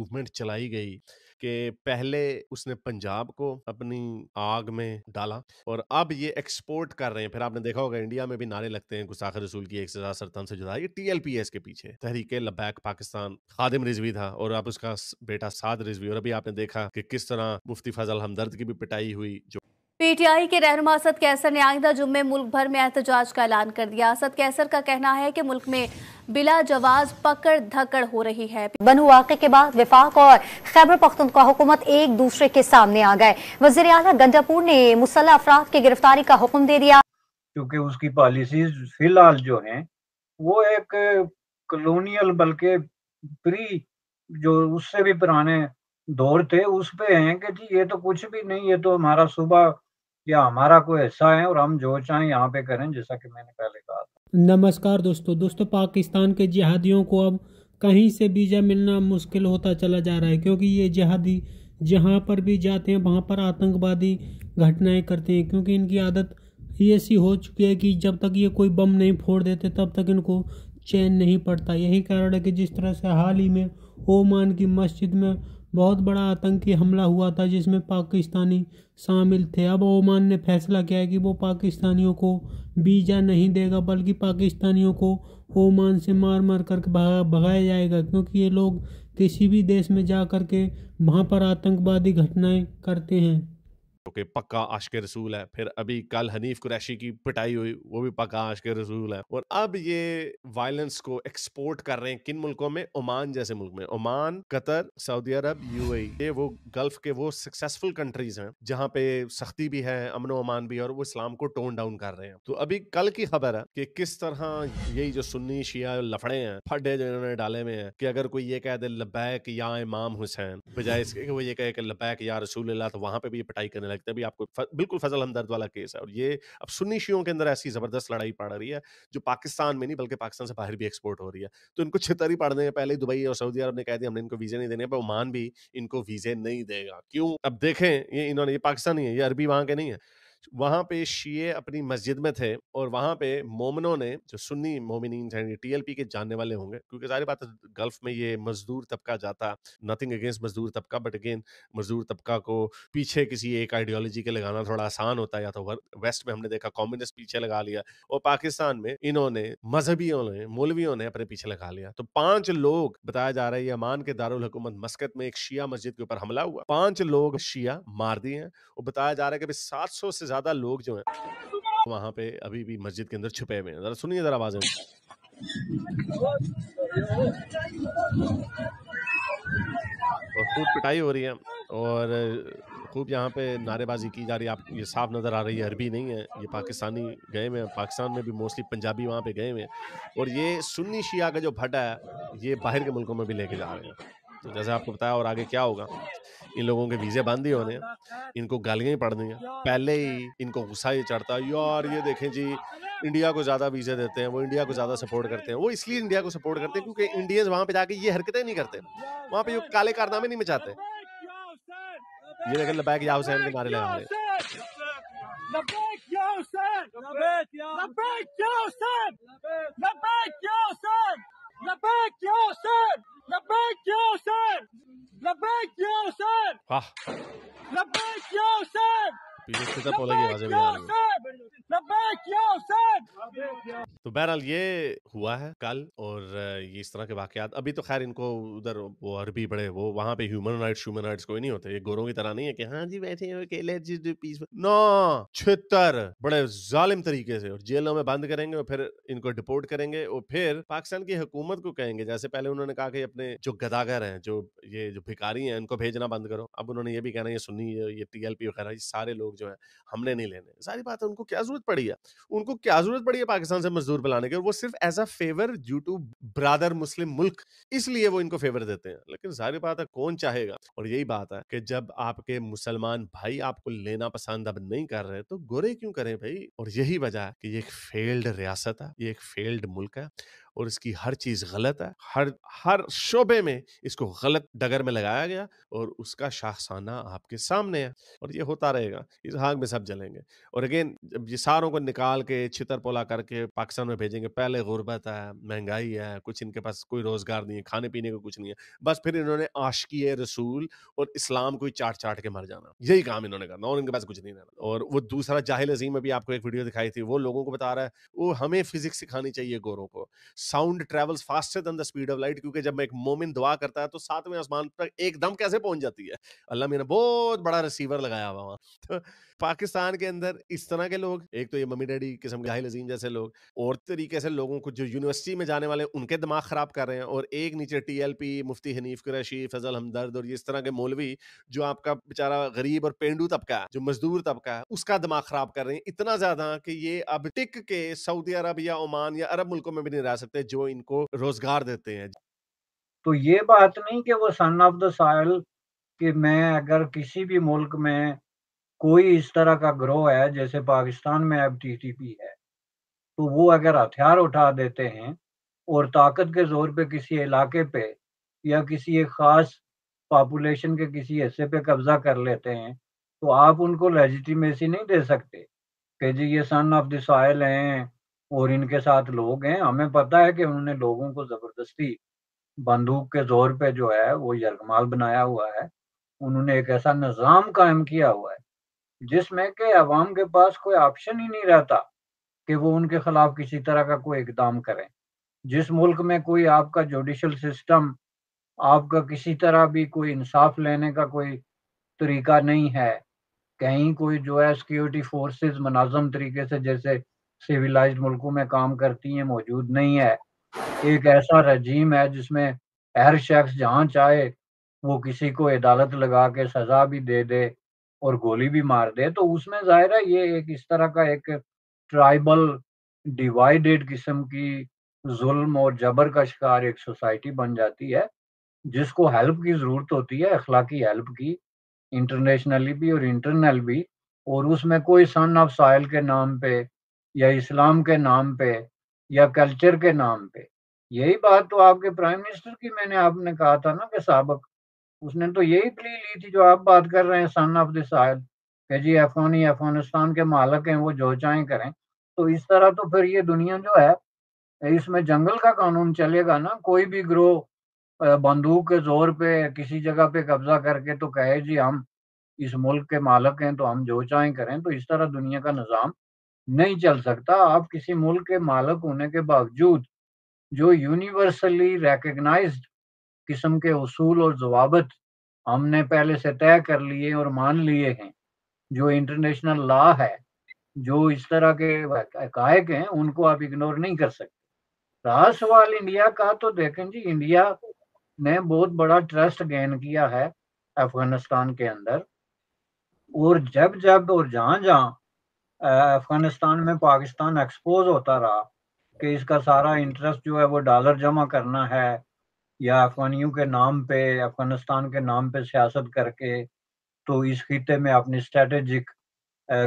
Movement चलाई गई कि पहले उसने पंजाब को अपनी आग में डाला और अब ये एक्सपोर्ट कर रहे हैं फिर आपने देखा होगा इंडिया में भी नारे लगते हैं गुस्साख रसूल की एक सजा सरतान से जुदा ये टीएलपीएस के पीछे तहरीके लबैक पाकिस्तान खादिम रिजवी था और अब उसका बेटा साद रिजवी और अभी आपने देखा कि किस तरह मुफ्ती फजल हमदर्द की भी पिटाई हुई जो पीटीआई के रहनुमा असद कैसर ने आइंदा जुम्मे मुल्क भर में एहतजाज का ऐलान कर दिया असद कैसर का कहना है कि मुल्क में बिला जवाज पकड़ धकड़ हो रही है बनु वाक के बाद विफाक और खैबर पख्तनख्वा हुकूमत एक दूसरे के सामने आ गए वजीर अला गंजापुर ने मुसल्ह अफराद की गिरफ्तारी का हुक्म दे दिया क्योंकि उसकी पॉलिसीज फिलहाल जो है वो एक कलोनियल बल्कि प्री जो उससे भी पुराने दौर थे उस पे हैं कि जी ये तो कुछ भी नहीं ये तो हमारा सुबह या हाँ, हमारा कोई हिस्सा है और हम जो चाहे यहाँ पे करें जैसा कि मैंने पहले कहा नमस्कार दोस्तों दोस्तों पाकिस्तान के जिहादियों को अब कहीं से वीज़ा मिलना मुश्किल होता चला जा रहा है क्योंकि ये जिहादी जहाँ पर भी जाते हैं वहाँ पर आतंकवादी घटनाएं करते हैं क्योंकि इनकी आदत ऐसी हो चुकी है कि जब तक ये कोई बम नहीं फोड़ देते तब तक इनको चैन नहीं पड़ता यही कारण है कि जिस तरह से हाल ही में ओमान की मस्जिद में बहुत बड़ा आतंकी हमला हुआ था जिसमें पाकिस्तानी शामिल थे अब ओमान ने फैसला किया है कि वो पाकिस्तानियों को वीज़ा नहीं देगा बल्कि पाकिस्तानियों को ओमान से मार मार करके भगा भगाया जाएगा क्योंकि ये लोग किसी भी देश में जा कर के वहाँ पर आतंकवादी घटनाएं करते हैं ओके तो okay, पक्का आशक रसूल है फिर अभी कल हनीफ कुरैशी की पिटाई हुई वो भी पक्का के रसूल है और अब ये वायलेंस को एक्सपोर्ट कर रहे हैं किन मुल्कों में ओमान जैसे मुल्क में ओमान कतर सऊदी अरब यूएई e। ये वो गल्फ के वो सक्सेसफुल कंट्रीज हैं जहाँ पे सख्ती भी है अमन ओमान भी और वो इस्लाम को टोन डाउन कर रहे हैं तो अभी कल की खबर है कि किस तरह यही जो सुन्नी शिया लफड़े हैं फटे जो इन्होंने डाले हुए हैं कि अगर कोई ये कह दे लबैक या इमाम हुसैन बजाय इसके वो ये कहे कि लबैक या रसूल तो वहां पे भी ये पिटाई करने लगता है भी आपको फ, बिल्कुल फजल हमदर्द वाला केस है और ये अब सुन्नी शियों के अंदर ऐसी जबरदस्त लड़ाई पड़ रही है जो पाकिस्तान में नहीं बल्कि पाकिस्तान से बाहर भी एक्सपोर्ट हो रही है तो इनको छितरी पड़ने में पहले दुबई और सऊदी अरब ने कह दिया हमने इनको वीजे नहीं देने पर ओमान भी इनको वीजे नहीं देगा क्यों अब देखें ये इन्होंने ये पाकिस्तानी है ये अरबी वहां के नहीं है वहाँ पे शिए अपनी मस्जिद में थे और वहाँ पे मोमनों ने जो सुन्नी मोमिन हैं ये टीएलपी के जानने वाले होंगे क्योंकि सारी बात गल्फ में ये मजदूर तबका जाता नथिंग अगेंस्ट मजदूर तबका बट अगेन मजदूर तबका को पीछे किसी एक आइडियोलॉजी के लगाना थोड़ा आसान होता है या तो वेस्ट में हमने देखा कॉम्युनिस्ट पीछे लगा लिया और पाकिस्तान में इन्होंने मजहबियों ने मौलवियों ने अपने पीछे लगा लिया तो पांच लोग बताया जा रहा है यमान के दारुल हुकूमत मस्कत में एक शिया मस्जिद के ऊपर हमला हुआ पांच लोग शिया मार दिए और बताया जा रहा है कि सात सौ से ज्यादा लोग जो हैं वहां पे अभी भी मस्जिद के अंदर छुपे हुए हैं जरा सुनिए जरा आवाजें और खूब पिटाई हो रही है और खूब यहाँ पे नारेबाजी की जा रही है आप ये साफ नज़र आ रही है अरबी नहीं है ये पाकिस्तानी गए हुए हैं पाकिस्तान में भी मोस्टली पंजाबी वहाँ पे गए हुए हैं और ये सुन्नी शिया का जो भट्टा है ये बाहर के मुल्कों में भी लेके जा रहे हैं तो जैसे आपको बताया और आगे क्या होगा इन लोगों के वीज़े बंद ही होने हैं इनको गालियाँ ही पड़नी है पहले ही इनको गुस्सा ही चढ़ता है यार ये देखें जी इंडिया को ज़्यादा वीज़े देते हैं वो इंडिया को ज़्यादा सपोर्ट करते हैं वो इसलिए इंडिया को सपोर्ट करते हैं क्योंकि इंडियंस वहाँ पे जाके ये हरकतें नहीं करते वहाँ पे काले कारनामे नहीं मचाते ये देखें लबैक या हुसैन के नारे लगा Labbaik ya Hussein! Labbaik ya Hussein! Labbaik ya Hussein! Ah. Labbaik ya पीछे से आवाजें भी आ रही तो बहरहाल ये हुआ है कल और ये इस तरह के वाकयात अभी तो खैर इनको उधर वो अरबी बड़े वो वहां पे ह्यूमन राइट्स ह्यूमन राइट्स कोई नहीं होते ये गोरों की तरह नहीं है कि हाँ जी बैठे हो अकेले नो छितर बड़े जालिम तरीके से और जेलों में बंद करेंगे और फिर इनको डिपोर्ट करेंगे और फिर पाकिस्तान की हुकूमत को कहेंगे जैसे पहले उन्होंने कहा कि अपने जो गदागर हैं जो ये जो भिकारी हैं इनको भेजना बंद करो अब उन्होंने ये भी कहना ये सुनी ये टी वगैरह सारे लोग जो है हमने नहीं लेने सारी बात है उनको क्या जरूरत पड़ी है उनको क्या जरूरत पड़ी है पाकिस्तान से मजदूर बुलाने की वो सिर्फ as a favour due to brother Muslim मुल्क इसलिए वो इनको फेवर देते हैं लेकिन सारी बात है कौन चाहेगा और यही बात है कि जब आपके मुसलमान भाई आपको लेना पसंद अब नहीं कर रहे तो गोरे क्यों करें भाई और यही वजह है कि ये एक फेल्ड रियासत है ये एक फेल्ड मुल्क है और इसकी हर चीज़ गलत है हर हर शोबे में इसको गलत डगर में लगाया गया और उसका शाहसाना आपके सामने है और ये होता रहेगा इस हाग में सब जलेंगे और अगेन जब ये सारों को निकाल के छितर पोला करके पाकिस्तान में भेजेंगे पहले गुर्बत है महंगाई है कुछ इनके पास कोई रोज़गार नहीं है खाने पीने का कुछ नहीं है बस फिर इन्होंने आशकी रसूल और इस्लाम को ही चाट चाट के मर जाना यही काम इन्होंने करना और इनके पास कुछ नहीं रहना और वो दूसरा जाहिल अजीम अभी भी आपको एक वीडियो दिखाई थी वो लोगों को बता रहा है वो हमें फिजिक्स सिखानी चाहिए गोरों को sound travels faster than the speed of light क्योंकि जब एक मोमिन दुआ करता है तो सातवें आसमान तक एकदम कैसे पहुंच जाती है अल्लाह मेरा बहुत बड़ा रिसीवर लगाया हुआ वहाँ तो पाकिस्तान के अंदर इस तरह के लोग एक तो ये मम्मी डैडी किस्म के अजीम जैसे लोग और तरीके से लोगों को जो यूनिवर्सिटी में जाने वाले उनके दिमाग खराब कर रहे हैं और एक नीचे पी मुफ्ती हनीफ कुरैशी फजल हमदर्द और इस तरह के मौलवी जो आपका बेचारा गरीब और पेंडू तबका है जो मजदूर तबका है उसका दिमाग खराब कर रहे हैं इतना ज्यादा कि ये अब टिक के सऊदी अरब या ओमान या अरब मुल्कों में भी नहीं रह सकते करते हैं जो इनको रोजगार देते हैं तो ये बात नहीं कि वो सन ऑफ द साइल कि मैं अगर किसी भी मुल्क में कोई इस तरह का ग्रोह है जैसे पाकिस्तान में अब टीटीपी है तो वो अगर हथियार उठा देते हैं और ताकत के जोर पे किसी इलाके पे या किसी एक ख़ास पॉपुलेशन के किसी हिस्से पे कब्जा कर लेते हैं तो आप उनको लेजिटिमेसी नहीं दे सकते कि जी ये सन ऑफ द साइल हैं और इनके साथ लोग हैं हमें पता है कि उन्होंने लोगों को जबरदस्ती बंदूक के जोर पे जो है वो यरगमाल बनाया हुआ है उन्होंने एक ऐसा निज़ाम कायम किया हुआ है जिसमें कि अवाम के पास कोई ऑप्शन ही नहीं रहता कि वो उनके खिलाफ किसी तरह का कोई इकदाम करें जिस मुल्क में कोई आपका जुडिशल सिस्टम आपका किसी तरह भी कोई इंसाफ लेने का कोई तरीका नहीं है कहीं कोई जो है सिक्योरिटी फोर्सेस मनाजम तरीके से जैसे सिविलाइज्ड मुल्कों में काम करती हैं मौजूद नहीं है एक ऐसा रजीम है जिसमें हर शख्स जहाँ चाहे वो किसी को अदालत लगा के सजा भी दे दे और गोली भी मार दे तो उसमें जाहिर है ये एक इस तरह का एक ट्राइबल डिवाइडेड किस्म की जुल्म और जबर का शिकार एक सोसाइटी बन जाती है जिसको हेल्प की ज़रूरत होती है अखलाकी हेल्प की इंटरनेशनली भी और इंटरनल भी और उसमें कोई सन ऑफ साइल के नाम पे या इस्लाम के नाम पे या कल्चर के नाम पे यही बात तो आपके प्राइम मिनिस्टर की मैंने आपने कहा था ना कि सबक उसने तो यही प्ली ली थी जो आप बात कर रहे हैं सन ऑफ द साइल जी अफगानी अफगानिस्तान के मालक हैं वो जो चाहें करें तो इस तरह तो फिर ये दुनिया जो है इसमें जंगल का कानून चलेगा ना कोई भी ग्रोह बंदूक के जोर पे किसी जगह पे कब्जा करके तो कहे जी हम इस मुल्क के मालक हैं तो हम जो चाहें करें तो इस तरह दुनिया का निज़ाम नहीं चल सकता आप किसी मुल्क के मालक होने के बावजूद जो यूनिवर्सली रिकग्नाइज्ड किस्म के उसूल और जवाबत हमने पहले से तय कर लिए और मान लिए हैं जो इंटरनेशनल लॉ है जो इस तरह के हकायक हैं उनको आप इग्नोर नहीं कर सकते रहा सवाल इंडिया का तो देखें जी इंडिया ने बहुत बड़ा ट्रस्ट गेन किया है अफगानिस्तान के अंदर और जब जब और जहां जहां अफगानिस्तान में पाकिस्तान एक्सपोज होता रहा कि इसका सारा इंटरेस्ट जो है वो डॉलर जमा करना है या अफगानियों के नाम पे अफगानिस्तान के नाम पे सियासत करके तो इस खिते में अपनी स्ट्रेटेजिक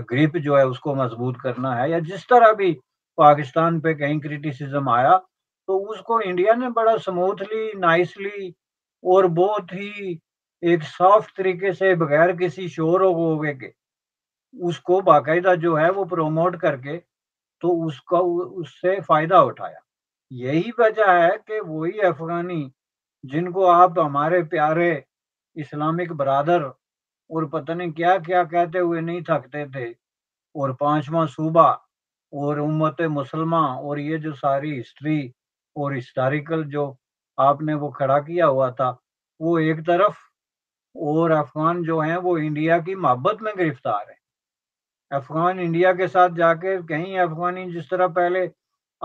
ग्रिप जो है उसको मजबूत करना है या जिस तरह भी पाकिस्तान पे कहीं क्रिटिसिज्म आया तो उसको इंडिया ने बड़ा स्मूथली नाइसली और बहुत ही एक सॉफ्ट तरीके से बगैर किसी शोर हो के उसको बाकायदा जो है वो प्रोमोट करके तो उसका उससे फायदा उठाया यही वजह है कि वही अफगानी जिनको आप हमारे प्यारे इस्लामिक बरदर और पता नहीं क्या क्या कहते हुए नहीं थकते थे और पांचवा सूबा और उम्मत मुसलमान और ये जो सारी हिस्ट्री और हिस्टोरिकल जो आपने वो खड़ा किया हुआ था वो एक तरफ और अफगान जो हैं वो इंडिया की मोहब्बत में गिरफ्तार है अफगान इंडिया के साथ जाके कहीं अफगानी जिस तरह पहले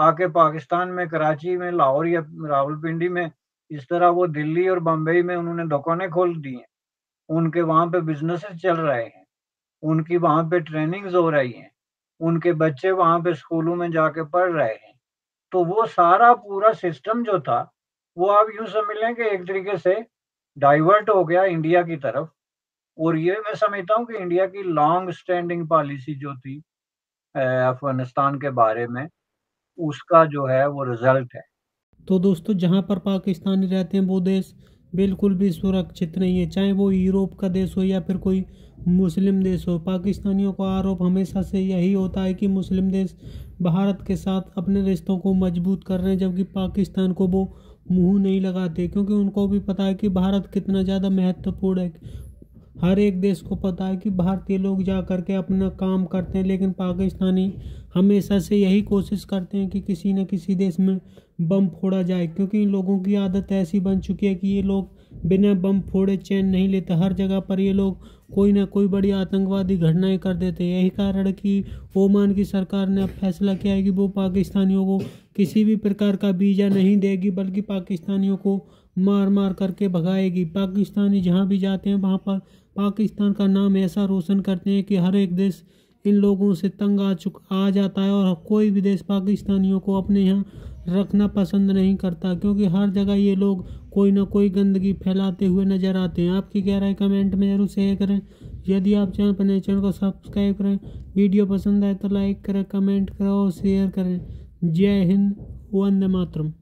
आके पाकिस्तान में कराची में लाहौर या रावलपिंडी में इस तरह वो दिल्ली और बम्बई में उन्होंने दुकानें खोल दी हैं उनके वहाँ पे बिजनेस चल रहे हैं उनकी वहाँ पे ट्रेनिंग्स हो रही हैं उनके बच्चे वहाँ पे स्कूलों में जाके पढ़ रहे हैं तो वो सारा पूरा सिस्टम जो था वो आप यूँ समझ लें कि एक तरीके से डाइवर्ट हो गया इंडिया की तरफ और ये मैं समझता हूँ कि इंडिया की लॉन्ग स्टैंडिंग पॉलिसी जो थी अफगानिस्तान के बारे में उसका जो है वो रिजल्ट है तो दोस्तों जहाँ पर पाकिस्तानी रहते हैं वो देश बिल्कुल भी सुरक्षित नहीं है चाहे वो यूरोप का देश हो या फिर कोई मुस्लिम देश हो पाकिस्तानियों का आरोप हमेशा से यही होता है कि मुस्लिम देश भारत के साथ अपने रिश्तों को मजबूत कर रहे हैं जबकि पाकिस्तान को वो मुंह नहीं लगाते क्योंकि उनको भी पता है कि भारत कितना ज़्यादा महत्वपूर्ण है हर एक देश को पता है कि भारतीय लोग जा कर के अपना काम करते हैं लेकिन पाकिस्तानी हमेशा से यही कोशिश करते हैं कि किसी न किसी देश में बम फोड़ा जाए क्योंकि इन लोगों की आदत ऐसी बन चुकी है कि ये लोग बिना बम फोड़े चैन नहीं लेते हर जगह पर ये लोग कोई ना कोई बड़ी आतंकवादी घटनाएं कर देते हैं यही कारण कि ओमान की सरकार ने अब फैसला किया है कि वो पाकिस्तानियों को किसी भी प्रकार का वीज़ा नहीं देगी बल्कि पाकिस्तानियों को मार मार करके भगाएगी पाकिस्तानी जहाँ भी जाते हैं वहाँ पर पाकिस्तान का नाम ऐसा रोशन करते हैं कि हर एक देश इन लोगों से तंग आ चुका आ जाता है और कोई भी देश पाकिस्तानियों को अपने यहाँ रखना पसंद नहीं करता क्योंकि हर जगह ये लोग कोई ना कोई गंदगी फैलाते हुए नज़र आते हैं आपकी क्या राय कमेंट में जरूर शेयर करें यदि आप चैनल पर नए चैनल को सब्सक्राइब करें वीडियो पसंद आए तो लाइक करें कमेंट करें और शेयर करें जय हिंद वंदे मातरम